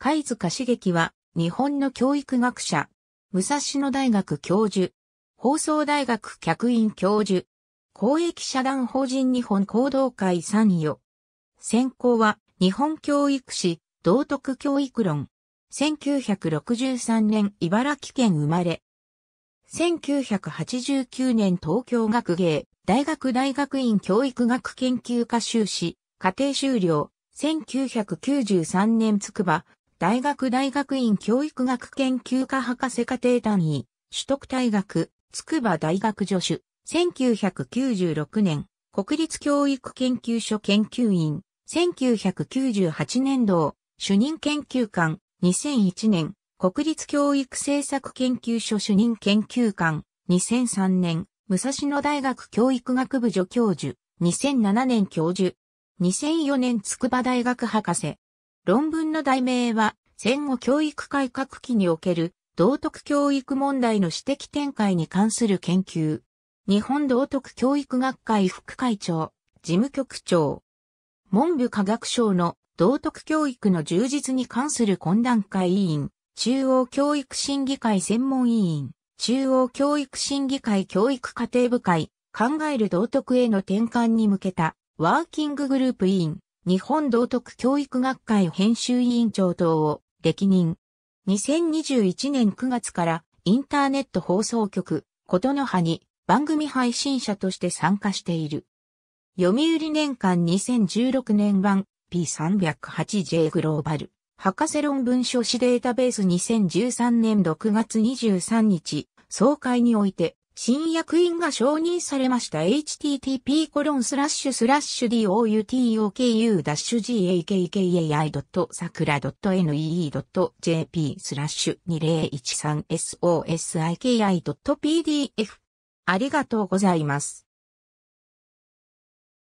貝塚茂樹は、日本の教育学者、武蔵野大学教授、放送大学客員教授、公益社団法人日本行動会参与。専攻は、日本教育史、道徳教育論。1963年茨城県生まれ。1989年東京学芸大学大学院教育学研究科修士、家庭修了。1993年筑波大学大学院教育学研究科博士課程単位、取得大学、筑波大学助手、1996年、国立教育研究所研究員、1998年度、主任研究官、2001年、国立教育政策研究所主任研究官、2003年、武蔵野大学教育学部助教授、2007年教授、2004年筑波大学博士、論文の題名は、戦後教育改革期における道徳教育問題の指摘展開に関する研究。日本道徳教育学会副会長、事務局長。文部科学省の道徳教育の充実に関する懇談会委員、中央教育審議会専門委員、中央教育審議会教育家庭部会、考える道徳への転換に向けたワーキンググループ委員。日本道徳教育学会編集委員長等を歴任。2021年9月からインターネット放送局、ことの葉に番組配信者として参加している。読売年間2016年版 P308J グローバル。博士論文書誌データベース2013年6月23日、総会において、新役員が承認されました h t t p d o u t o k u g a k k a i s a k u r a n e j p 2013sosiki.pdf ありがとうございます。